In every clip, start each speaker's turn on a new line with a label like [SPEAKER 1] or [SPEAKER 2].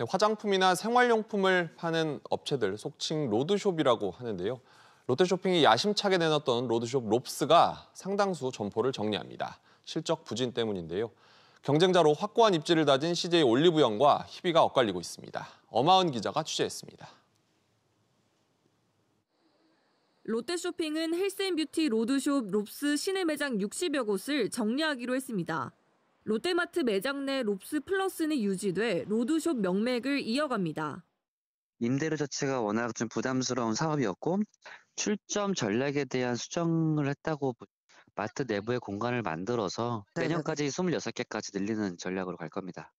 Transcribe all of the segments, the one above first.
[SPEAKER 1] 네, 화장품이나 생활용품을 파는 업체들, 속칭 로드숍이라고 하는데요. 롯데쇼핑이 야심차게 내놨던 로드숍 롭스가 상당수 점포를 정리합니다. 실적 부진 때문인데요. 경쟁자로 확고한 입지를 다진 CJ 올리브영과 희비가 엇갈리고 있습니다. 어마은 기자가 취재했습니다.
[SPEAKER 2] 롯데쇼핑은 헬스앤뷰티 로드숍 롭스 시내 매장 60여 곳을 정리하기로 했습니다. 롯데마트 매장 내 롭스 플러스는 유지돼 로드숍 명맥을 이어갑니다.
[SPEAKER 3] 임대료 자체가 워낙 좀 부담스러운 사업이었고 출점 전략에 대한 수정을 했다고 마트 내부의 공간을 만들어서 내년까지 26개까지 늘리는 전략으로 갈 겁니다.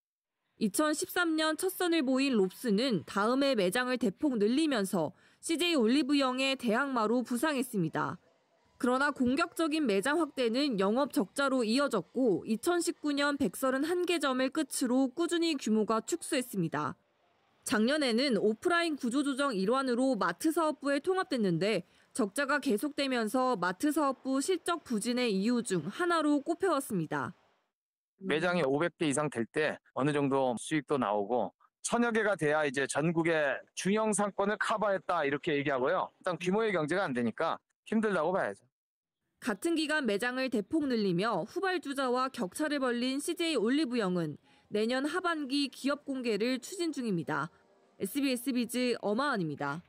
[SPEAKER 2] 2013년 첫 선을 보인 롭스는 다음에 매장을 대폭 늘리면서 CJ 올리브영의 대항마로 부상했습니다. 그러나 공격적인 매장 확대는 영업 적자로 이어졌고 2019년 131개 점을 끝으로 꾸준히 규모가 축소했습니다. 작년에는 오프라인 구조조정 일환으로 마트 사업부에 통합됐는데 적자가 계속되면서 마트 사업부 실적 부진의 이유 중 하나로 꼽혀왔습니다.
[SPEAKER 4] 매장이 500개 이상 될 때 어느 정도 수익도 나오고 천여 개가 돼야 이제 전국의 중형 상권을 커버했다 이렇게 얘기하고요. 일단 규모의 경제가 안 되니까 힘들다고 봐야죠.
[SPEAKER 2] 같은 기간 매장을 대폭 늘리며 후발주자와 격차를 벌린 CJ 올리브영은 내년 하반기 기업 공개를 추진 중입니다. SBS 비즈 어마은입니다.